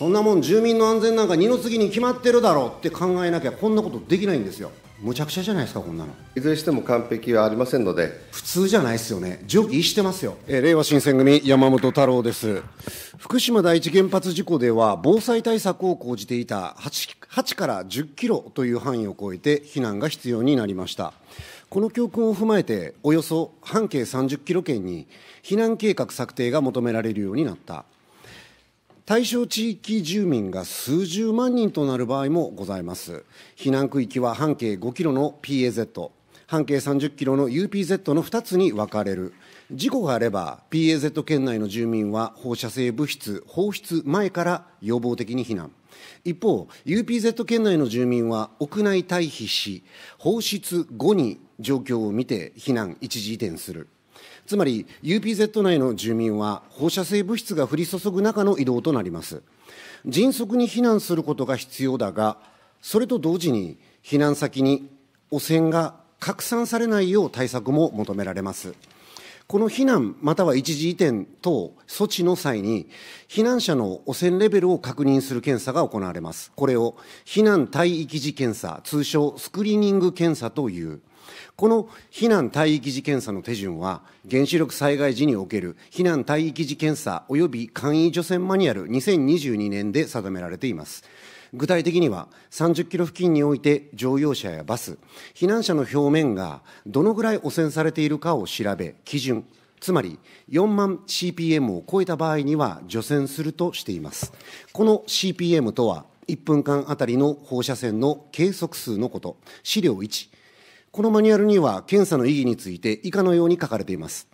そんなもん住民の安全なんか二の次に決まってるだろうって考えなきゃこんなことできないんですよむちゃくちゃじゃないですかこんなのいずれにしても完璧はありませんので普通じゃないですよね常軌してますよ、えー、令和新選組山本太郎です福島第一原発事故では防災対策を講じていた 8, 8から10キロという範囲を超えて避難が必要になりましたこの教訓を踏まえておよそ半径30キロ圏に避難計画策定が求められるようになった対象地域住民が数十万人となる場合もございます。避難区域は半径5キロの PAZ、半径30キロの UPZ の2つに分かれる。事故があれば、PAZ 圏内の住民は放射性物質放出前から予防的に避難。一方、UPZ 圏内の住民は屋内退避し、放出後に状況を見て避難一時移転する。つまり UPZ 内の住民は放射性物質が降り注ぐ中の移動となります。迅速に避難することが必要だが、それと同時に避難先に汚染が拡散されないよう対策も求められます。この避難または一時移転等措置の際に、避難者の汚染レベルを確認する検査が行われます。これを避難帯域時検査、通称スクリーニング検査という。この避難帯域時検査の手順は、原子力災害時における避難帯域時検査及び簡易除染マニュアル2022年で定められています。具体的には、30キロ付近において乗用車やバス、避難者の表面がどのぐらい汚染されているかを調べ、基準、つまり4万 CPM を超えた場合には除染するとしています。この CPM とは、1分間あたりの放射線の計測数のこと、資料1、このマニュアルには検査の意義について以下のように書かれています。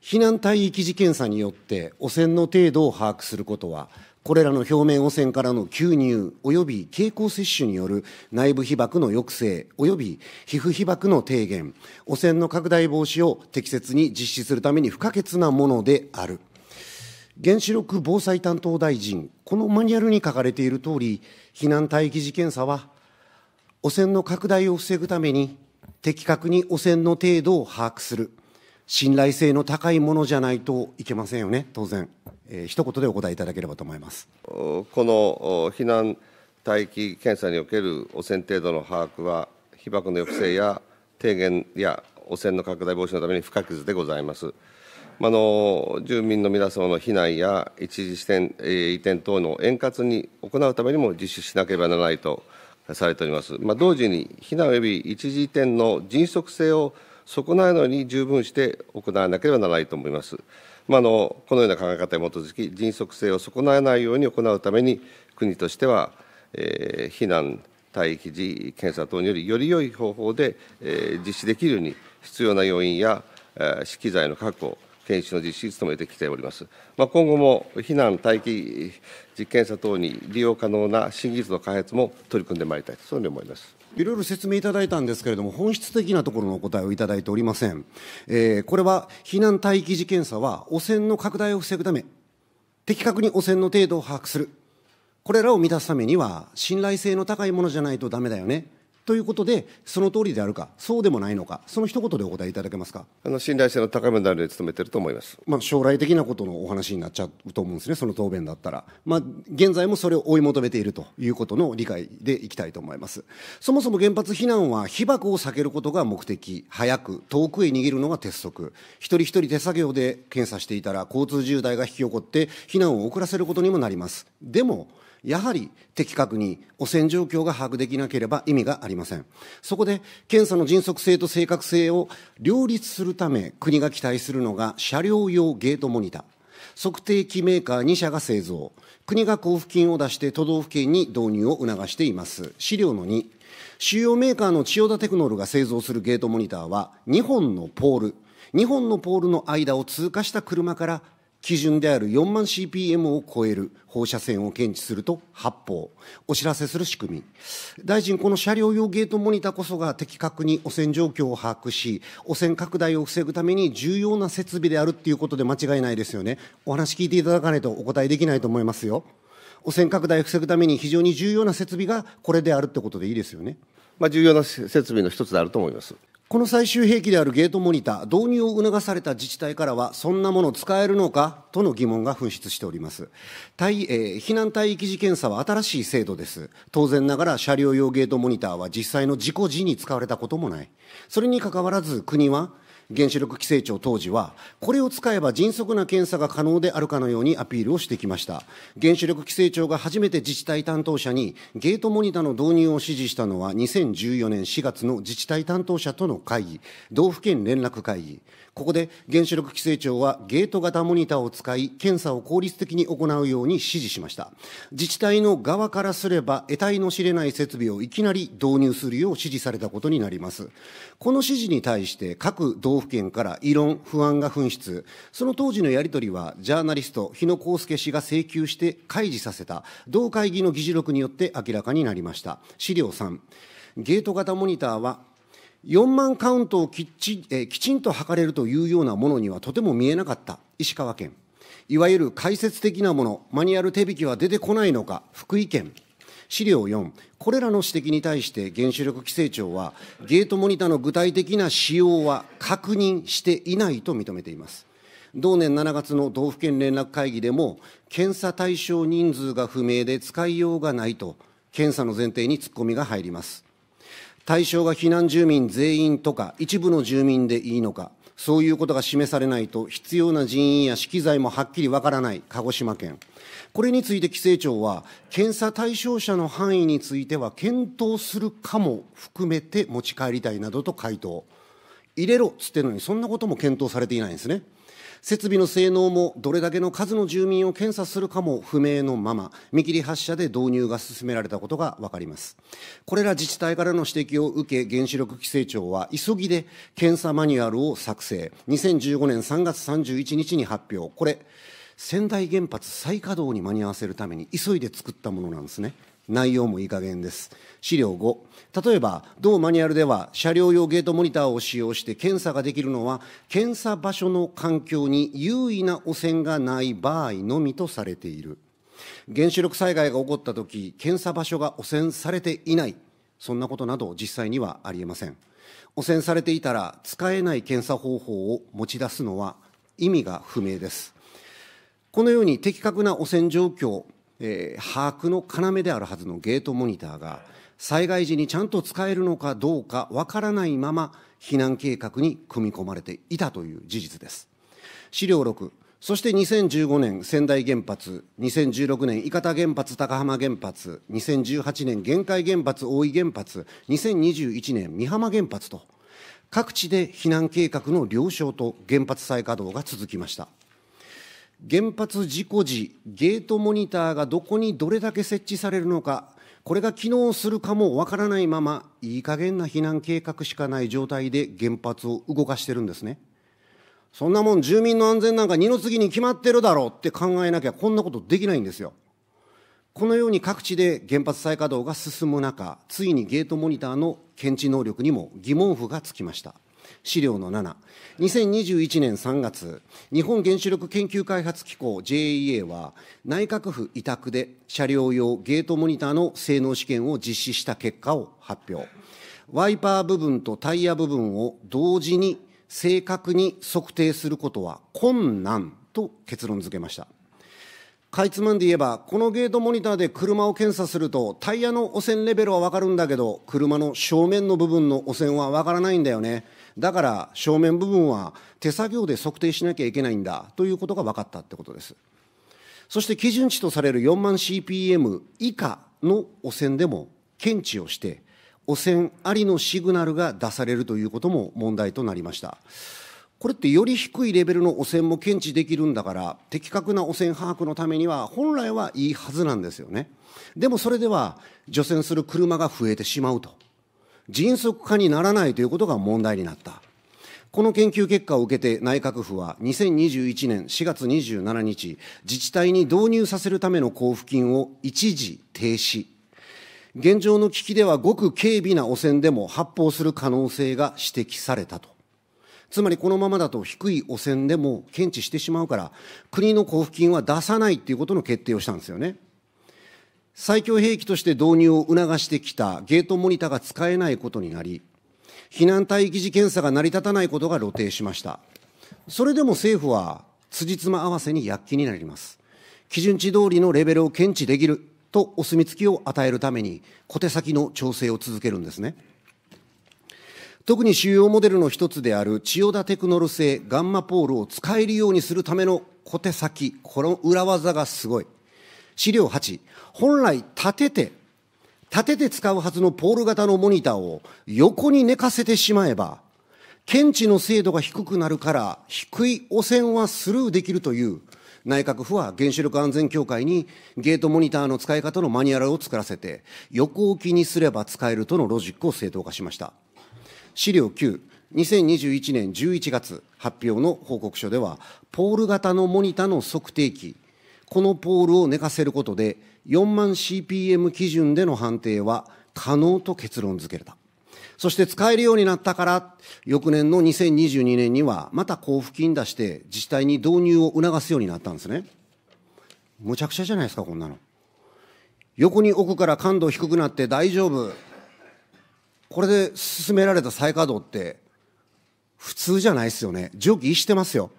避難帯域時検査によって汚染の程度を把握することは、これらの表面汚染からの吸入及び経口摂取による内部被曝の抑制及び皮膚被曝の低減、汚染の拡大防止を適切に実施するために不可欠なものである。原子力防災担当大臣、このマニュアルに書かれているとおり、避難帯域時検査は、汚染の拡大を防ぐために、的確に汚染の程度を把握する、信頼性の高いものじゃないといけませんよね、当然、えー、一言でお答えいただければと思いますこの避難待機検査における汚染程度の把握は、被爆の抑制や低減や汚染の拡大防止のために不可欠でございます。あの住民の皆様の避難や一時移転等の円滑に行うためにも実施しなければならないとされております。まあ、同時に避難及び一時移転の迅速性を損なわないよに十分して行わなければならないと思います。まあ、あのこのような考え方に基づき、迅速性を損なわないように行うために、国としては、えー、避難、待機時検査等により、より良い方法で、えー、実施できるように、必要な要因や、えー、資機材の確保、検視の実施に努めてきております。まあ、今後も避難、待機、実験者等に利用可能な新技術の開発も取り組んでまいりたいと、そういうふうに思います。いろいろ説明いただいたんですけれども、本質的なところのお答えをいただいておりません。えー、これは、避難待機時検査は、汚染の拡大を防ぐため、的確に汚染の程度を把握する。これらを満たすためには、信頼性の高いものじゃないとだめだよね。ということで、その通りであるか、そうでもないのか、その一言でお答えいただけますかあの信頼性の高めのある努めてると思います、まあ、将来的なことのお話になっちゃうと思うんですね、その答弁だったら、まあ、現在もそれを追い求めているということの理解でいきたいと思います。そもそも原発避難は被爆を避けることが目的、早く、遠くへ逃げるのが鉄則、一人一人手作業で検査していたら、交通渋滞が引き起こって、避難を遅らせることにもなります。でもやはり的確に汚染状況が把握できなければ意味がありません。そこで、検査の迅速性と正確性を両立するため、国が期待するのが車両用ゲートモニター。測定器メーカー2社が製造。国が交付金を出して都道府県に導入を促しています。資料の2。主要メーカーの千代田テクノルが製造するゲートモニターは、2本のポール、2本のポールの間を通過した車から基準である4万 CPM を超える放射線を検知すると発砲、お知らせする仕組み。大臣、この車両用ゲートモニターこそが的確に汚染状況を把握し、汚染拡大を防ぐために重要な設備であるっていうことで間違いないですよね。お話聞いていただかないとお答えできないと思いますよ。汚染拡大を防ぐために非常に重要な設備がこれであるってことでいいですよね。まあ、重要な設備の一つであると思います。この最終兵器であるゲートモニター、導入を促された自治体からは、そんなもの使えるのかとの疑問が噴出しております。対えー、避難帯域時検査は新しい制度です。当然ながら車両用ゲートモニターは実際の事故時に使われたこともない。それにかかわらず、国は原子力規制庁当時は、これを使えば迅速な検査が可能であるかのようにアピールをしてきました。原子力規制庁が初めて自治体担当者にゲートモニターの導入を指示したのは2014年4月の自治体担当者との会議、道府県連絡会議。ここで原子力規制庁はゲート型モニターを使い、検査を効率的に行うように指示しました。自治体の側からすれば、得体の知れない設備をいきなり導入するよう指示されたことになります。この指示に対して各道道府県から異論、不安が噴出、その当時のやり取りは、ジャーナリスト、日野康介氏が請求して開示させた、同会議の議事録によって明らかになりました。資料3、ゲート型モニターは、4万カウントをきっち,、えきちんと測れるというようなものにはとても見えなかった、石川県。いわゆる解説的なもの、マニュアル手引きは出てこないのか、福井県。資料4、これらの指摘に対して原子力規制庁は、ゲートモニターの具体的な使用は確認していないと認めています。同年7月の道府県連絡会議でも、検査対象人数が不明で使いようがないと、検査の前提に突っ込みが入ります。対象が避難住民全員とか、一部の住民でいいのか、そういうことが示されないと、必要な人員や資機材もはっきりわからない鹿児島県。これについて規制庁は、検査対象者の範囲については検討するかも含めて持ち帰りたいなどと回答。入れろっつってるのに、そんなことも検討されていないんですね。設備の性能もどれだけの数の住民を検査するかも不明のまま、見切り発車で導入が進められたことが分かります。これら自治体からの指摘を受け、原子力規制庁は急ぎで検査マニュアルを作成、2015年3月31日に発表、これ、仙台原発再稼働に間に合わせるために急いで作ったものなんですね。内容もいい加減です。資料5、例えば、同マニュアルでは、車両用ゲートモニターを使用して検査ができるのは、検査場所の環境に優位な汚染がない場合のみとされている。原子力災害が起こったとき、検査場所が汚染されていない、そんなことなど実際にはありえません。汚染されていたら、使えない検査方法を持ち出すのは意味が不明です。このように的確な汚染状況、えー、把握の要であるはずのゲートモニターが、災害時にちゃんと使えるのかどうかわからないまま、避難計画に組み込まれていたという事実です。資料6、そして2015年仙台原発、2016年伊方原発高浜原発、2018年玄海原発大井原発、2021年美浜原発と、各地で避難計画の了承と原発再稼働が続きました。原発事故時、ゲートモニターがどこにどれだけ設置されるのか、これが機能するかもわからないまま、いい加減な避難計画しかない状態で原発を動かしてるんですね。そんなもん、住民の安全なんか二の次に決まってるだろうって考えなきゃ、こんなことできないんですよ。このように各地で原発再稼働が進む中、ついにゲートモニターの検知能力にも疑問符がつきました。資料の7、2021年3月、日本原子力研究開発機構 JEA は、内閣府委託で車両用ゲートモニターの性能試験を実施した結果を発表。ワイパー部分とタイヤ部分を同時に正確に測定することは困難と結論付けました。かいつまんで言えば、このゲートモニターで車を検査すると、タイヤの汚染レベルはわかるんだけど、車の正面の部分の汚染はわからないんだよね。だから正面部分は手作業で測定しなきゃいけないんだということが分かったってことです。そして基準値とされる4万 CPM 以下の汚染でも検知をして、汚染ありのシグナルが出されるということも問題となりました。これってより低いレベルの汚染も検知できるんだから、的確な汚染把握のためには、本来はいいはずなんですよね。でもそれでは、除染する車が増えてしまうと。迅速化にならないということが問題になった。この研究結果を受けて内閣府は2021年4月27日、自治体に導入させるための交付金を一時停止。現状の危機ではごく軽微な汚染でも発砲する可能性が指摘されたと。つまりこのままだと低い汚染でも検知してしまうから、国の交付金は出さないっていうことの決定をしたんですよね。最強兵器として導入を促してきたゲートモニターが使えないことになり、避難帯域時検査が成り立たないことが露呈しました。それでも政府は、辻褄合わせに躍起になります。基準値通りのレベルを検知できるとお墨付きを与えるために、小手先の調整を続けるんですね。特に主要モデルの一つである千代田テクノロ製ガンマポールを使えるようにするための小手先、この裏技がすごい。資料8、本来立てて、立てて使うはずのポール型のモニターを横に寝かせてしまえば、検知の精度が低くなるから低い汚染はスルーできるという内閣府は原子力安全協会にゲートモニターの使い方のマニュアルを作らせて横置きにすれば使えるとのロジックを正当化しました。資料9 2021年11月発表の報告書では、ポール型のモニターの測定器、このポールを寝かせることで、4万 CPM 基準での判定は可能と結論付けれた。そして使えるようになったから、翌年の2022年には、また交付金出して自治体に導入を促すようになったんですね。むちゃくちゃじゃないですか、こんなの。横に置くから感度低くなって大丈夫。これで進められた再稼働って、普通じゃないですよね。上記してますよ。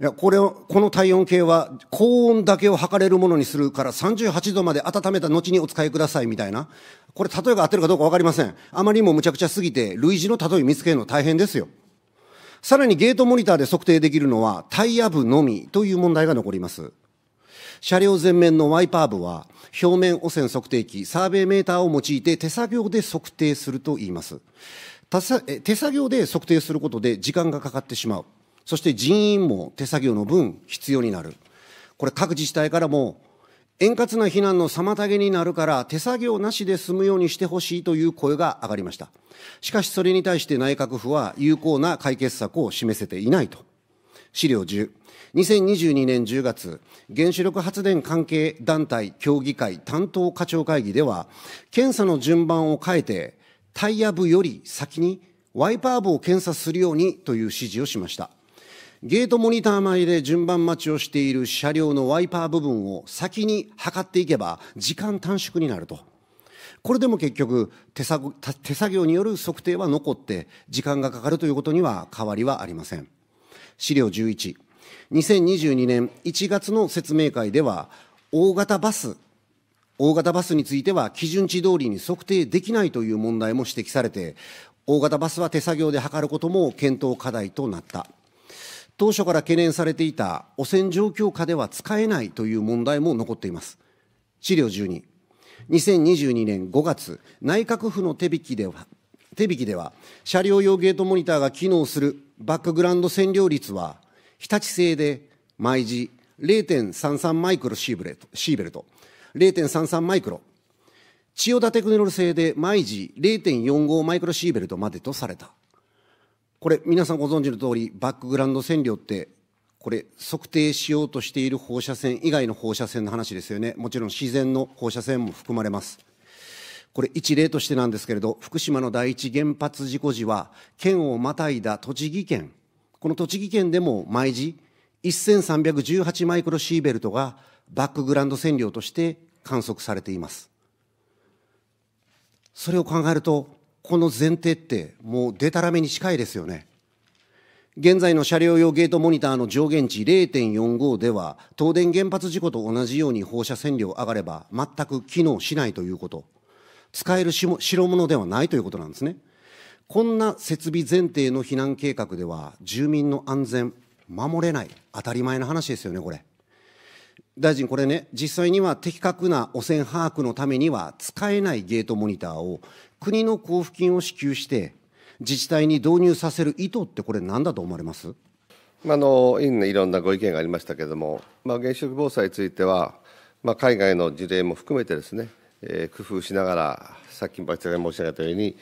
いやこれをこの体温計は高温だけを測れるものにするから38度まで温めた後にお使いくださいみたいなこれ例えが合ってるかどうかわかりませんあまりにも無茶苦茶すぎて類似の例え見つけるの大変ですよさらにゲートモニターで測定できるのはタイヤ部のみという問題が残ります車両前面のワイパー部は表面汚染測定器サーベイメーターを用いて手作業で測定すると言います手作業で測定することで時間がかかってしまうそして人員も手作業の分必要になる。これ各自治体からも、円滑な避難の妨げになるから手作業なしで済むようにしてほしいという声が上がりました。しかしそれに対して内閣府は有効な解決策を示せていないと。資料10。2022年10月、原子力発電関係団体協議会担当課長会議では、検査の順番を変えて、タイヤ部より先にワイパー部を検査するようにという指示をしました。ゲートモニター前で順番待ちをしている車両のワイパー部分を先に測っていけば時間短縮になると。これでも結局手作、手作業による測定は残って時間がかかるということには変わりはありません。資料11。2022年1月の説明会では、大型バス、大型バスについては基準値通りに測定できないという問題も指摘されて、大型バスは手作業で測ることも検討課題となった。当初から懸念されていた汚染状況下では使えないという問題も残っています。資料12、2022年5月、内閣府の手引きでは、手引きでは、車両用ゲートモニターが機能するバックグラウンド占領率は、日立製で毎時0.33マイクロシーベルト、シーベルト、0.33マイクロ、千代田テクノロ製で毎時0.45マイクロシーベルトまでとされた。これ、皆さんご存知の通り、バックグラウンド線量って、これ、測定しようとしている放射線以外の放射線の話ですよね。もちろん自然の放射線も含まれます。これ一例としてなんですけれど、福島の第一原発事故時は、県をまたいだ栃木県、この栃木県でも毎時1318マイクロシーベルトがバックグラウンド線量として観測されています。それを考えると、この前提ってもうデタラメに近いですよね。現在の車両用ゲートモニターの上限値0.45では、東電原発事故と同じように放射線量上がれば全く機能しないということ。使えるしも代物ではないということなんですね。こんな設備前提の避難計画では、住民の安全、守れない、当たり前の話ですよね、これ。大臣、これね、実際には的確な汚染把握のためには使えないゲートモニターを国の交付金を支給して、自治体に導入させる意図って、これ、なんだと思われますあの委員のいろんなご意見がありましたけれども、まあ、原子力防災については、まあ、海外の事例も含めてですね、えー、工夫しながら、さっき私が申し上げたように、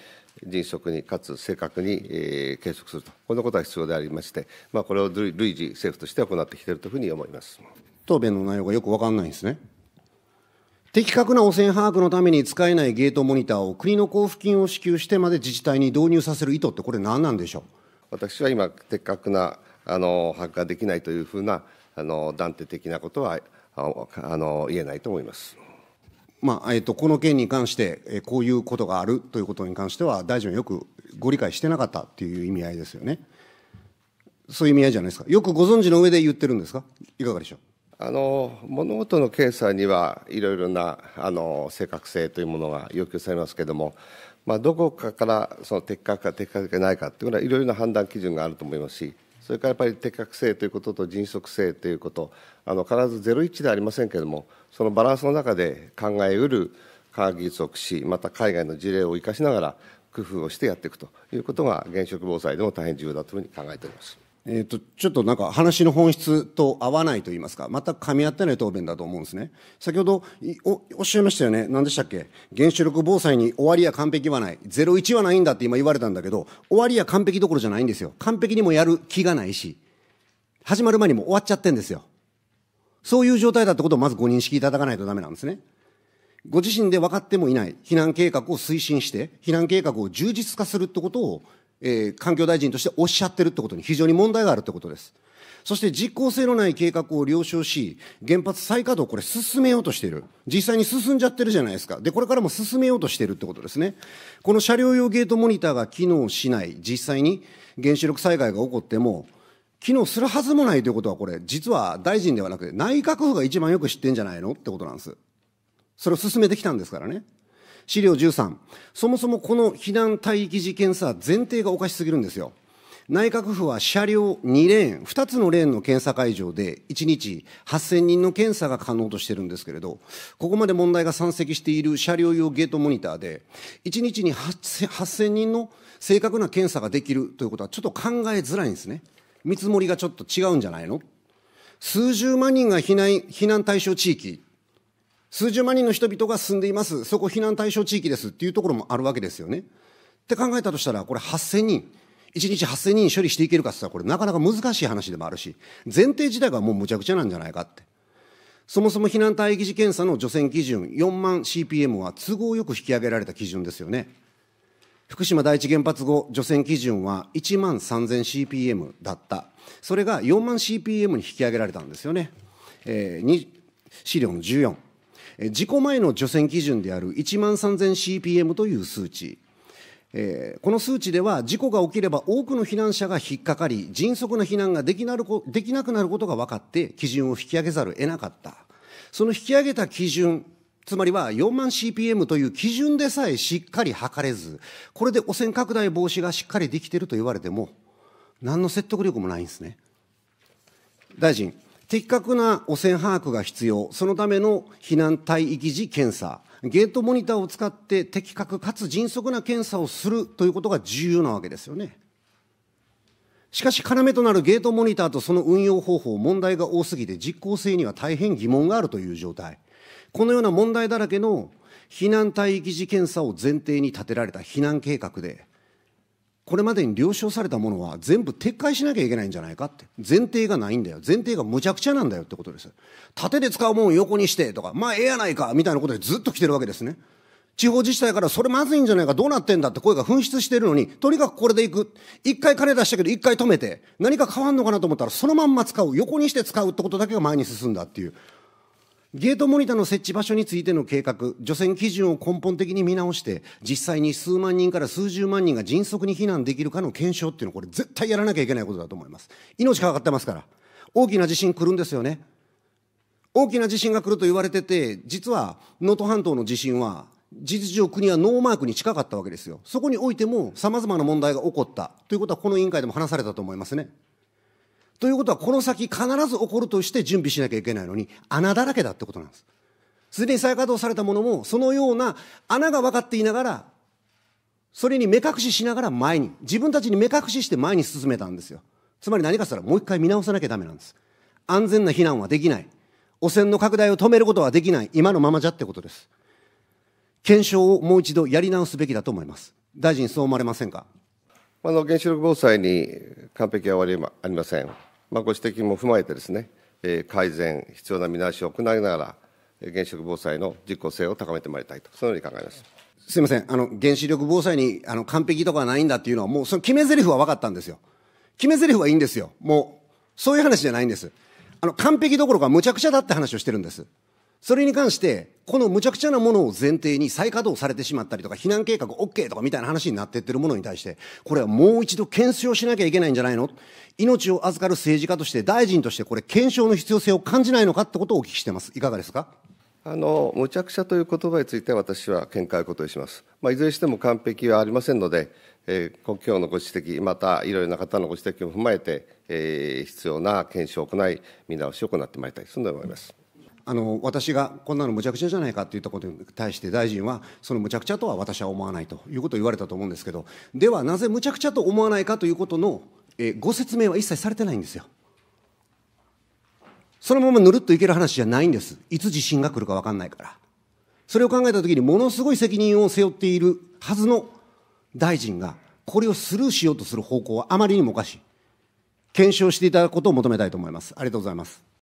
迅速にかつ正確に、えー、計測すると、このことが必要でありまして、まあ、これを累次、政府として行ってきているというふうに思います。答弁の内容がよく分かんないんですね。的確な汚染把握のために使えないゲートモニターを国の交付金を支給してまで自治体に導入させる意図って、これ、何なんでしょう私は今、的確なあの把握ができないというふうなあの断定的なことはあの言えないと思います。まあえーと、この件に関して、えー、こういうことがあるということに関しては、大臣はよくご理解してなかったという意味合いですよね。そういう意味合いじゃないですか。よくご存知の上で言ってるんですか、いかがでしょう。あの物事の計算にはいろいろなあの正確性というものが要求されますけれども、まあ、どこかからその的確か的確でないかというのはいろいろな判断基準があると思いますしそれからやっぱり的確性ということと迅速性ということあの必ず01ではありませんけれどもそのバランスの中で考えうる科学技術を駆使また海外の事例を生かしながら工夫をしてやっていくということが現職防災でも大変重要だというふうに考えております。えーと、ちょっとなんか話の本質と合わないと言いますか、全く噛み合ってない答弁だと思うんですね。先ほどおおっしゃいましたよね、何でしたっけ、原子力防災に終わりや完璧はない、ゼロ一はないんだって今言われたんだけど、終わりや完璧どころじゃないんですよ。完璧にもやる気がないし、始まる前にも終わっちゃってんですよ。そういう状態だってことをまずご認識いただかないとダメなんですね。ご自身で分かってもいない避難計画を推進して、避難計画を充実化するってことをえー、環境大臣としておっしゃってるってことに非常に問題があるってことです。そして実効性のない計画を了承し、原発再稼働、これ進めようとしている。実際に進んじゃってるじゃないですか。で、これからも進めようとしているってことですね。この車両用ゲートモニターが機能しない、実際に原子力災害が起こっても、機能するはずもないということは、これ、実は大臣ではなくて、内閣府が一番よく知ってんじゃないのってことなんです。それを進めてきたんですからね。資料13、そもそもこの避難待機時検査、前提がおかしすぎるんですよ。内閣府は車両2レーン、2つのレーンの検査会場で、1日8000人の検査が可能としてるんですけれど、ここまで問題が山積している車両用ゲートモニターで、1日に8000人の正確な検査ができるということは、ちょっと考えづらいんですね。見積もりがちょっと違うんじゃないの数十万人が避難避難対象地域数十万人の人々が住んでいます、そこ避難対象地域ですっていうところもあるわけですよね。って考えたとしたら、これ8000人、1日8000人処理していけるかって言ったら、これなかなか難しい話でもあるし、前提自体がもうむちゃくちゃなんじゃないかって。そもそも避難待機時検査の除染基準4万 CPM は都合よく引き上げられた基準ですよね。福島第一原発後、除染基準は1万 3000CPM だった。それが4万 CPM に引き上げられたんですよね。えー、資料の14。事故前の除染基準である1万 3000CPM という数値、えー、この数値では事故が起きれば多くの避難者が引っかかり迅速な避難ができなるできなくなることが分かって基準を引き上げざるを得なかったその引き上げた基準つまりは4万 CPM という基準でさえしっかり測れずこれで汚染拡大防止がしっかりできていると言われても何の説得力もないんですね大臣的確な汚染把握が必要、そのための避難帯域時検査、ゲートモニターを使って的確かつ迅速な検査をするということが重要なわけですよね。しかし、要となるゲートモニターとその運用方法、問題が多すぎて実効性には大変疑問があるという状態。このような問題だらけの避難帯域時検査を前提に立てられた避難計画で、これまでに了承されたものは全部撤回しなきゃいけないんじゃないかって。前提がないんだよ。前提がむちゃくちゃなんだよってことです。縦で使うもん横にしてとか、まあええやないか、みたいなことでずっと来てるわけですね。地方自治体からそれまずいんじゃないか、どうなってんだって声が紛失してるのに、とにかくこれでいく。一回金出したけど一回止めて、何か変わんのかなと思ったらそのまんま使う。横にして使うってことだけが前に進んだっていう。ゲートモニターの設置場所についての計画、除染基準を根本的に見直して、実際に数万人から数十万人が迅速に避難できるかの検証っていうのは、これ絶対やらなきゃいけないことだと思います。命かかってますから。大きな地震来るんですよね。大きな地震が来ると言われてて、実は能登半島の地震は、事実上国はノーマークに近かったわけですよ。そこにおいても様々な問題が起こったということはこの委員会でも話されたと思いますね。ということは、この先必ず起こるとして準備しなきゃいけないのに、穴だらけだってことなんです。すでに再稼働されたものも、そのような穴が分かっていながら、それに目隠ししながら前に、自分たちに目隠しして前に進めたんですよ。つまり何かしたらもう一回見直さなきゃダメなんです。安全な避難はできない。汚染の拡大を止めることはできない。今のままじゃってことです。検証をもう一度やり直すべきだと思います。大臣、そう思われませんかあの原子力防災に完璧はありません。まあ、ご指摘も踏まえてですね、え改善、必要な見直しを行いながら、原子力防災の実効性を高めてまいりたいと、そのように考えます。すみません、あの、原子力防災に、あの、完璧とかないんだっていうのは、もう、その決め台詞は分かったんですよ。決め台詞はいいんですよ。もう、そういう話じゃないんです。あの、完璧どころかゃくちゃだって話をしてるんです。それに関して、この無茶苦茶なものを前提に再稼働されてしまったりとか、避難計画 OK とかみたいな話になっていってるものに対して、これはもう一度検証しなきゃいけないんじゃないの命を預かる政治家として、大臣として、これ、検証の必要性を感じないのかってことをお聞きしてます。いかがですかあの無茶苦茶という言葉については私は見解を固定します。まあ、いずれにしても完璧はありませんので、えー、国境のご指摘、またいろいろな方のご指摘を踏まえて、えー、必要な検証を行い、見直しを行ってまいりたい、そのように思います。あの私がこんなのむちゃくちゃじゃないかって言ったことに対して大臣はそのむちゃくちゃとは私は思わないということを言われたと思うんですけどではなぜむちゃくちゃと思わないかということの、えー、ご説明は一切されてないんですよ。そのままぬるっといける話じゃないんです。いつ地震が来るか分かんないから。それを考えたときにものすごい責任を背負っているはずの大臣がこれをスルーしようとする方向はあまりにもおかしい。検証していただくことを求めたいと思います。ありがとうございます。